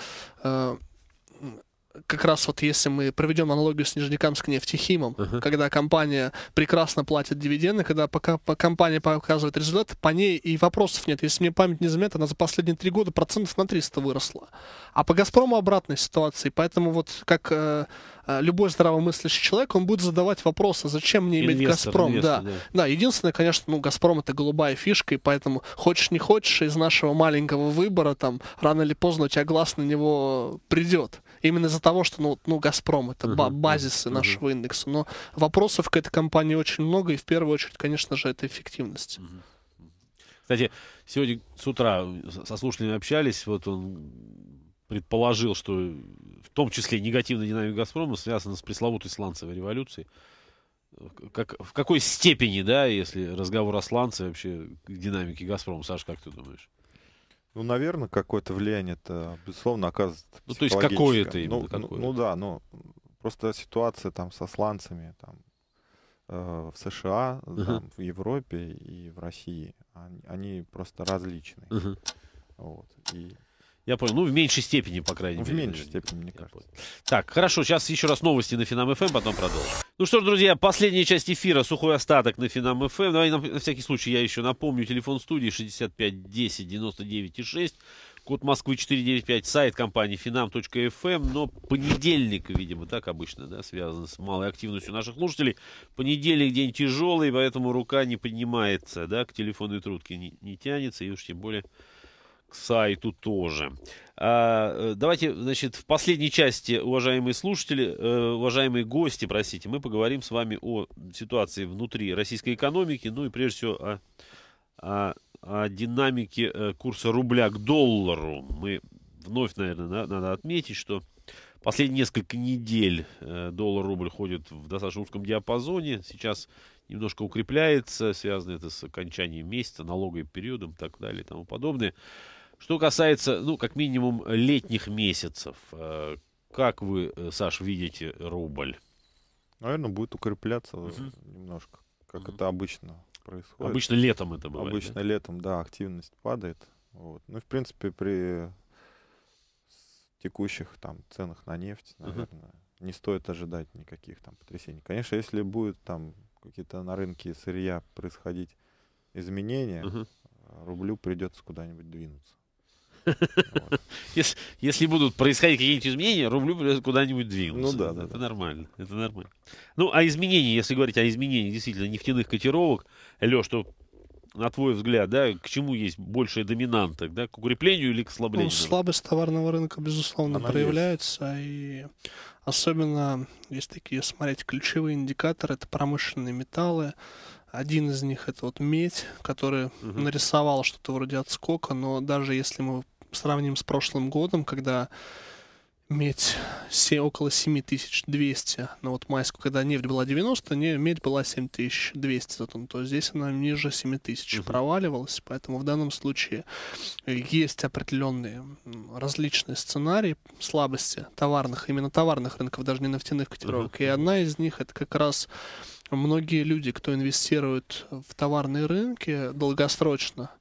как раз вот если мы проведем аналогию с Нижнекамск нефтехимом, uh-huh. когда компания прекрасно платит дивиденды, когда пока компания показывает результат, по ней и вопросов нет. Если мне память не изменяет, она за последние три года процентов на 300 выросла. А по Газпрому обратная ситуация, Поэтому вот как э, э, любой здравомыслящий человек, он будет задавать вопросы, зачем мне иметь инвестор, Газпром. Инвестор, да. да. да, единственное, конечно, ну, Газпром это голубая фишка, и поэтому хочешь не хочешь, из нашего маленького выбора там рано или поздно у тебя глаз на него придет. Именно из-за того, что, ну, ну Газпром, это uh-huh. базисы uh-huh. нашего индекса. Но вопросов к этой компании очень много, и в первую очередь, конечно же, это эффективность. Uh-huh. Кстати, сегодня с утра со слушателями общались, вот он предположил, что в том числе негативная динамика «Газпрома» связана с пресловутой сланцевой революцией. Как, в какой степени, да, если разговор о сланце вообще к динамике «Газпрома», Саш, как ты думаешь? Ну, наверное, какое-то влияние-то, безусловно, оказывает Ну, то есть какое-то именно. Ну, какое ну, ну да, но ну, просто ситуация там со сланцами там, э, в США, uh-huh. там, в Европе и в России, они, они просто различны. Uh-huh. Вот. И я понял. Ну, в меньшей степени, по крайней в мере. В меньшей степени, мне кажется. Так, хорошо. Сейчас еще раз новости на Финам ФМ, эм, потом продолжим. Ну что ж, друзья, последняя часть эфира. Сухой остаток на Финам ФМ. Эм. Давай на, на всякий случай я еще напомню. Телефон студии 65 10 Код Москвы 495, сайт компании finam.fm, эм. но понедельник, видимо, так обычно, да, связан с малой активностью наших слушателей. Понедельник день тяжелый, поэтому рука не поднимается, да, к телефонной трубке не, не тянется, и уж тем более сайту тоже. А, э, давайте, значит, в последней части, уважаемые слушатели, э, уважаемые гости, простите, мы поговорим с вами о ситуации внутри российской экономики, ну и прежде всего о, о, о динамике э, курса рубля к доллару. Мы вновь, наверное, надо отметить, что последние несколько недель доллар-рубль ходит в достаточно узком диапазоне. Сейчас немножко укрепляется, связано это с окончанием месяца, налоговым периодом и так далее и тому подобное. Что касается, ну, как минимум, летних месяцев, э, как вы, э, Саш, видите рубль? Наверное, будет укрепляться угу. немножко, как угу. это обычно происходит. Обычно летом это бывает. Обычно да? летом, да, активность падает. Вот. Ну, в принципе, при текущих там ценах на нефть, наверное, угу. не стоит ожидать никаких там потрясений. Конечно, если будет там какие-то на рынке сырья происходить изменения, угу. рублю придется куда-нибудь двинуться. Если, если будут происходить какие-нибудь изменения, рублю куда-нибудь двинуться. Ну да, да. Это да. нормально. Это нормально. Ну, а изменения, если говорить о изменениях, действительно нефтяных котировок, Леш, что на твой взгляд, да, к чему есть большая доминанта, да, к укреплению или к слаблению? Ну, слабость товарного рынка, безусловно, Она проявляется, есть. и особенно есть такие, смотреть, ключевые индикаторы, это промышленные металлы, один из них это вот медь, который угу. нарисовал что-то вроде отскока, но даже если мы сравним с прошлым годом, когда медь се около 7200. Но вот майскую, когда нефть была 90, не, медь была 7200 зато, то здесь она ниже 7000 угу. проваливалась. Поэтому в данном случае есть определенные различные сценарии слабости товарных, именно товарных рынков, даже не нефтяных котировок. Угу. И одна из них это как раз многие люди, кто инвестирует в товарные рынки долгосрочно,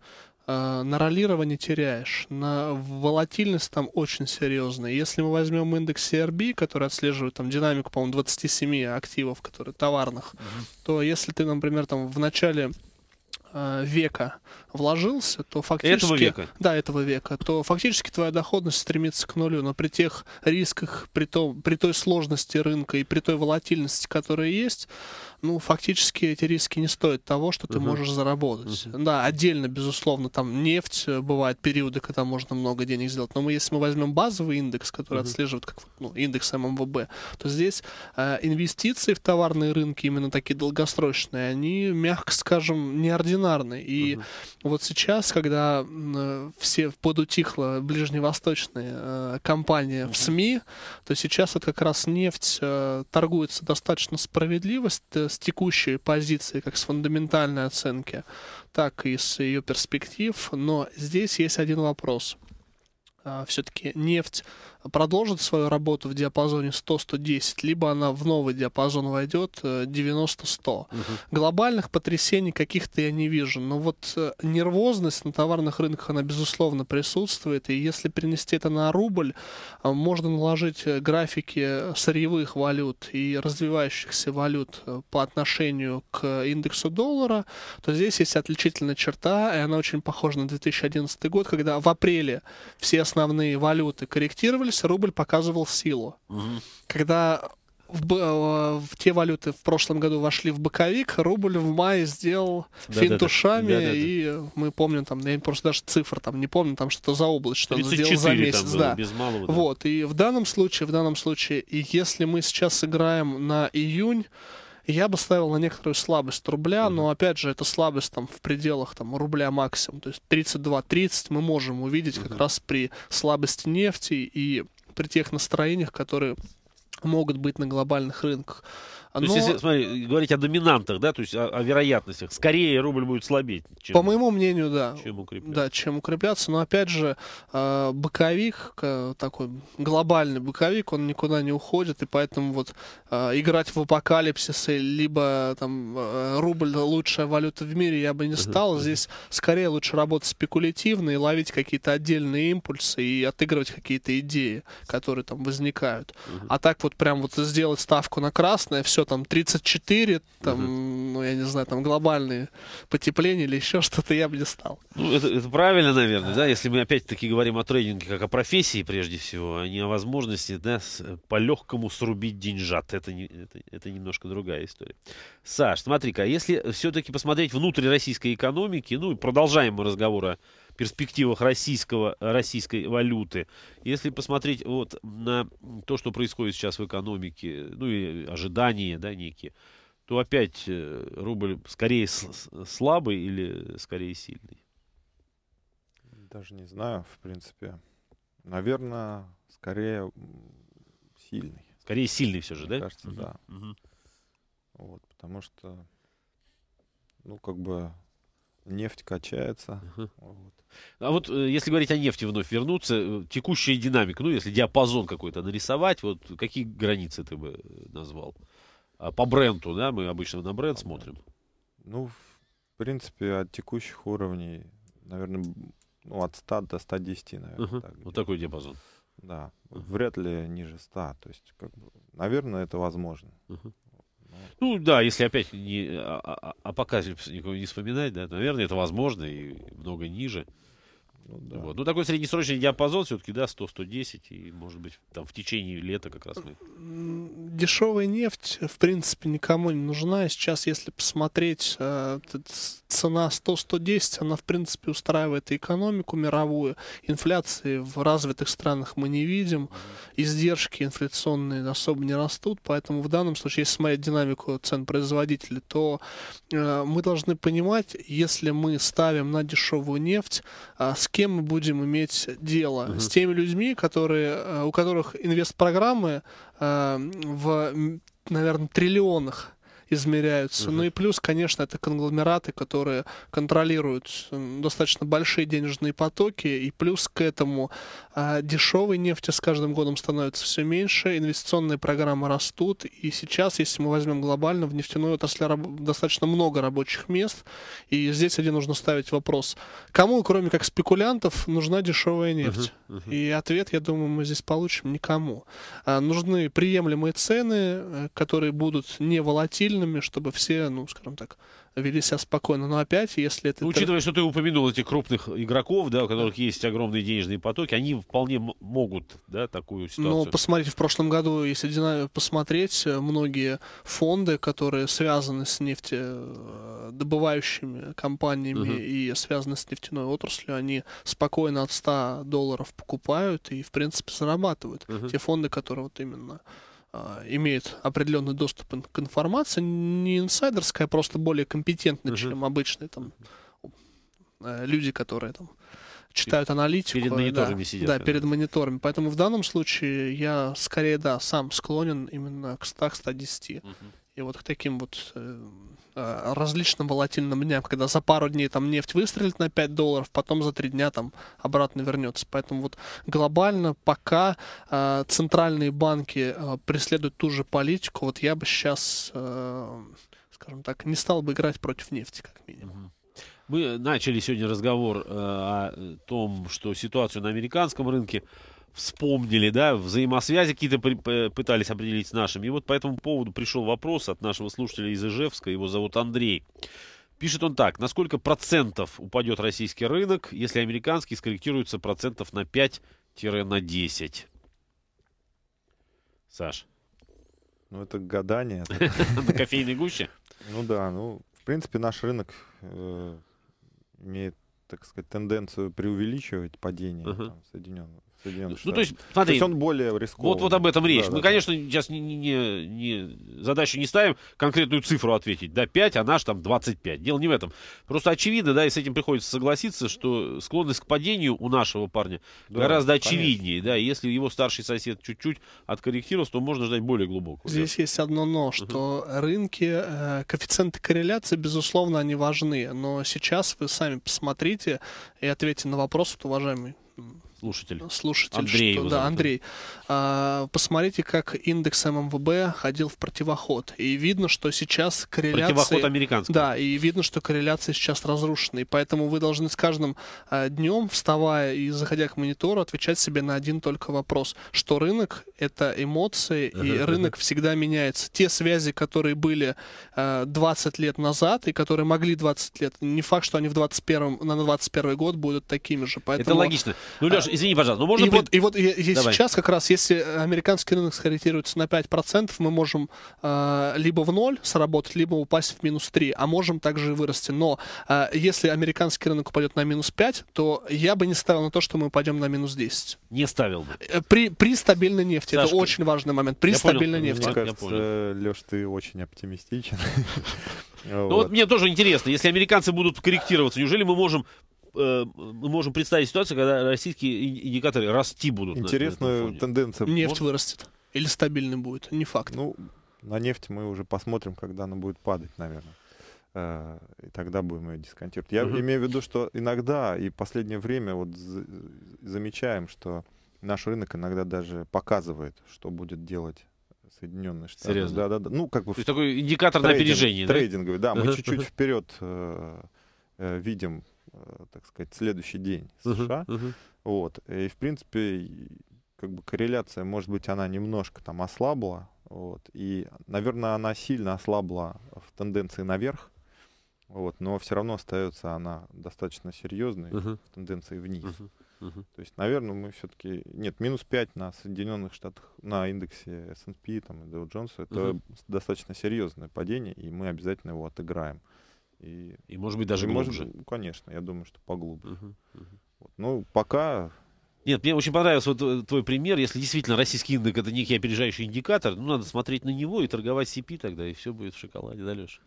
Э, на ролирование теряешь, на волатильность там очень серьезная. Если мы возьмем индекс CRB, который отслеживает там динамику, по-моему, 27 активов, которые товарных, mm-hmm. то если ты, например, там в начале э, века вложился, то фактически... Этого века? Да, этого века. То фактически твоя доходность стремится к нулю, но при тех рисках, при, том, при той сложности рынка и при той волатильности, которая есть, ну, фактически эти риски не стоят того, что ты uh-huh. можешь заработать. Uh-huh. Да, отдельно, безусловно, там нефть, э, бывают периоды, когда можно много денег сделать, но мы, если мы возьмем базовый индекс, который uh-huh. отслеживает как ну, индекс ММВБ, то здесь э, инвестиции в товарные рынки, именно такие долгосрочные, они, мягко скажем, неординарны. И uh-huh. вот сейчас, когда э, все подутихло ближневосточные э, компании uh-huh. в СМИ, то сейчас вот как раз нефть э, торгуется достаточно справедливо с текущей позиции, как с фундаментальной оценки, так и с ее перспектив. Но здесь есть один вопрос. А, Все-таки нефть продолжит свою работу в диапазоне 100-110, либо она в новый диапазон войдет 90-100. Э, угу. Глобальных потрясений каких-то я не вижу, но вот э, нервозность на товарных рынках, она безусловно присутствует, и если принести это на рубль, э, можно наложить графики сырьевых валют и развивающихся валют по отношению к индексу доллара, то здесь есть отличительная черта, и она очень похожа на 2011 год, когда в апреле все основные валюты корректировались, курсе рубль показывал силу. Угу. Когда в, в, э, в те валюты в прошлом году вошли в боковик, рубль в мае сделал да, финт да, ушами, да, да, да. и мы помним там, я просто даже цифр там не помню, там что-то за область, что он сделал за месяц, было, да. Без малого, да. Вот, и в данном случае, в данном случае, и если мы сейчас играем на июнь, я бы ставил на некоторую слабость рубля, но опять же, это слабость там в пределах там рубля максимум. То есть 32-30 мы можем увидеть как раз при слабости нефти и при тех настроениях, которые могут быть на глобальных рынках. То Но... есть, ну, если, смотри, говорить о доминантах, да, то есть о, о вероятностях, скорее рубль будет слабеть. Чем, По моему мнению, да. Чем укрепляться. Да, чем укрепляться. Но опять же, э, боковик, э, такой глобальный боковик, он никуда не уходит, и поэтому вот э, играть в апокалипсисы, либо там рубль лучшая валюта в мире, я бы не стал. Здесь скорее лучше работать спекулятивно и ловить какие-то отдельные импульсы и отыгрывать какие-то идеи, которые там возникают. А так вот прям вот сделать ставку на красное, все еще там 34, там, угу. ну, я не знаю, там глобальные потепления или еще что-то, я бы не стал. Ну, это, это правильно, наверное, да. да, если мы опять-таки говорим о трейдинге как о профессии прежде всего, а не о возможности, да, по-легкому срубить деньжат. Это, не, это, это немножко другая история. Саш, смотри-ка, а если все-таки посмотреть внутрь российской экономики, ну, продолжаем мы разговор о перспективах российского, российской валюты. Если посмотреть вот на то, что происходит сейчас в экономике, ну и ожидания, да, некие, то опять э, рубль скорее слабый или скорее сильный? Даже не знаю, в принципе. Наверное, скорее сильный. Скорее сильный все же, Мне да? кажется, угу. да. Угу. Вот, потому что, ну, как бы нефть качается. Угу. Вот. А вот э, если говорить о нефти вновь вернуться, э, текущая динамика, ну если диапазон какой-то нарисовать, вот какие границы ты бы э, назвал? А по бренду, да, мы обычно на бренд смотрим. Ну, в принципе, от текущих уровней, наверное, ну, от 100 до 110, наверное. Угу. Так, вот такой диапазон. Да, угу. вряд ли ниже 100, то есть, как бы, наверное, это возможно. Угу. Ну да, если опять не, а, а, апокалипсис а никого не вспоминать, да, наверное, это возможно и много ниже. Ну, да. вот. ну такой среднесрочный диапазон все-таки, да, 100-110, и, может быть, там в течение лета как раз мы... Дешевая нефть, в принципе, никому не нужна. Сейчас, если посмотреть, э, цена 100-110, она, в принципе, устраивает и экономику мировую. Инфляции в развитых странах мы не видим, издержки инфляционные особо не растут, поэтому в данном случае, если смотреть динамику цен производителей, то э, мы должны понимать, если мы ставим на дешевую нефть, э, с кем мы будем иметь дело. Угу. С теми людьми, которые, э, у которых инвест-программы э, в, наверное, триллионах измеряются. mm Ну и плюс, конечно, это конгломераты, которые контролируют достаточно большие денежные потоки, и плюс к этому а, дешевой нефти с каждым годом становится все меньше, инвестиционные программы растут, и сейчас, если мы возьмем глобально, в нефтяной отрасли раб- достаточно много рабочих мест, и здесь один нужно ставить вопрос, кому, кроме как спекулянтов, нужна дешевая нефть? Uh-huh, И ответ, я думаю, мы здесь получим никому. А, нужны приемлемые цены, э, которые будут не волатильны, сильными, чтобы все, ну, скажем так, вели себя спокойно. Но опять, если это... Ну, учитывая, что ты упомянул этих крупных игроков, да, у которых есть огромные денежные потоки, они вполне могут, да, такую ну, ситуацию... Ну, посмотрите, в прошлом году, если посмотреть, э, многие фонды, которые связаны с нефтедобывающими э, компаниями угу. и связаны с нефтяной отраслью, они спокойно от 100 долларов покупают и, в принципе, зарабатывают. Угу. Те фонды, которые вот именно а, имеет определенный доступ к информации, не инсайдерская, а просто более компетентная, чем обычные там э, люди, которые там читают аналитику. Перед э, мониторами да, сидят. да, перед мониторами. Поэтому в данном случае я скорее, да, сам склонен именно к 100-110. Угу. И вот к таким вот э, а, различным волатильным дням, когда за пару дней там нефть выстрелит на 5 долларов, потом за 3 дня там обратно вернется. Поэтому вот глобально пока э, центральные банки э, преследуют ту же политику, вот я бы сейчас, э, скажем так, не стал бы играть против нефти, как минимум. Мы начали сегодня разговор э, о том, что ситуацию на американском рынке вспомнили, да, взаимосвязи какие-то при, пытались определить с нашими. И вот по этому поводу пришел вопрос от нашего слушателя из Ижевска, его зовут Андрей. Пишет он так, на сколько процентов упадет российский рынок, если американский скорректируется процентов на 5-10? Саш. Ну, это гадание. На кофейной гуще? Ну да, ну, в принципе, наш рынок э, имеет, так сказать, тенденцию преувеличивать падение Соединенных ну, то есть, смотри, то есть он более рисковый. Вот, вот об этом речь. Да, Мы, да, конечно, да. сейчас не, не, не, задачу не ставим конкретную цифру ответить. Да, 5, а наш там 25. Дело не в этом. Просто очевидно, да, и с этим приходится согласиться, что склонность к падению у нашего парня да, гораздо очевиднее. Конечно. Да, если его старший сосед чуть-чуть откорректировался, то можно ждать более глубокого. Здесь есть одно но, что uh-huh. рынки, э, коэффициенты корреляции, безусловно, они важны. Но сейчас вы сами посмотрите и ответьте на вопрос, вот, уважаемый слушатель. Ну, слушатель. Андрей. Что, да, Андрей. А, посмотрите, как индекс ММВБ ходил в противоход. И видно, что сейчас корреляция... Противоход американский. Да, и видно, что корреляция сейчас разрушена. И поэтому вы должны с каждым а, днем, вставая и заходя к монитору, отвечать себе на один только вопрос, что рынок — это эмоции, uh-huh, и рынок uh-huh. всегда меняется. Те связи, которые были а, 20 лет назад и которые могли 20 лет, не факт, что они в 21, на 21 год будут такими же. Поэтому, это логично. Ну, Леш, извини, пожалуйста, ну можно... И, при... вот, и вот и, и сейчас как раз, если американский рынок скорректируется на 5%, мы можем э, либо в ноль сработать, либо упасть в минус 3, а можем также и вырасти. Но э, если американский рынок упадет на минус 5, то я бы не ставил на то, что мы упадем на минус 10. Не ставил бы. Э, при, при стабильной нефти. Сашка, это очень важный момент. При я стабильной понял, нефти. Мне кажется, Леш, ты очень оптимистичен. Ну вот. вот мне тоже интересно, если американцы будут корректироваться, неужели мы можем мы можем представить ситуацию, когда российские индикаторы расти будут. Интересная на тенденция. Нефть может? вырастет. Или стабильный будет, не факт. Ну, на нефть мы уже посмотрим, когда она будет падать, наверное. Э, и тогда будем ее дисконтировать. Я угу. имею в виду, что иногда и в последнее время вот замечаем, что наш рынок иногда даже показывает, что будет делать Соединенные Штаты. Серьезно? Да, да, да. Ну, как бы... То есть такой индикатор трейдинг, на опережение, трейдинговый, да? да. Мы чуть-чуть вперед э, э, видим Э, так сказать, следующий день США. Uh-huh, uh-huh. Вот. И, в принципе, как бы корреляция, может быть, она немножко там ослабла. Вот. И, наверное, она сильно ослабла в тенденции наверх. Вот, но все равно остается она достаточно серьезной uh-huh. в тенденции вниз. Uh-huh. Uh-huh. То есть, наверное, мы все-таки... Нет, минус 5 на Соединенных Штатах, на индексе S&P там, и Dow Jones, это uh-huh. достаточно серьезное падение, и мы обязательно его отыграем. И, и может быть, даже и глубже. Может, конечно, я думаю, что поглубже. Угу, угу. Вот. Ну, пока нет, мне очень понравился вот э, твой пример. Если действительно российский индекс это некий опережающий индикатор, ну, надо смотреть на него и торговать CP тогда, и все будет в шоколаде, да, Леша?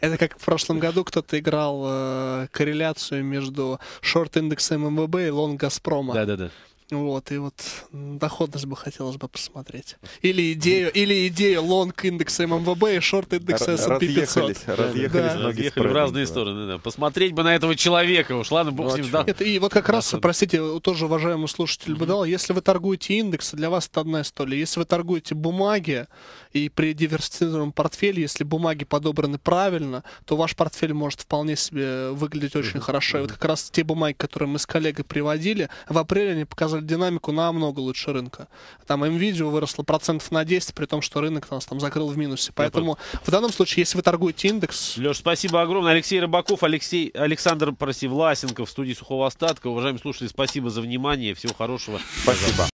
Это как в прошлом году кто-то играл э, корреляцию между шорт-индексом МВБ и лонг Газпрома. Да-да-да. Вот, и вот доходность бы хотелось бы посмотреть. Или идею, или идею лонг индекса ММВБ и шорт индекса S&P 500. Разъехались, разъехались, да. разъехали в разные стороны. Да. Посмотреть бы на этого человека уж, ладно, бог с ним. Да. Это, и вот как раз, простите, тоже уважаемый слушатель бы дал, если вы торгуете индексы, для вас это одна история. Если вы торгуете бумаги, и при диверсифицированном портфеле, если бумаги подобраны правильно, то ваш портфель может вполне себе э, выглядеть очень хорошо. И вот как раз те бумаги, которые мы с коллегой приводили, в апреле они показали динамику намного лучше рынка. Там NVIDIA выросло процентов на 10, при том, что рынок нас там закрыл в минусе. Ну Поэтому в данном случае, если вы торгуете индекс... Леш, спасибо огромное. Алексей Рыбаков, Алексей, Александр, прости, в студии Сухого Остатка. Уважаемые слушатели, спасибо за внимание. Всего хорошего. Спасибо.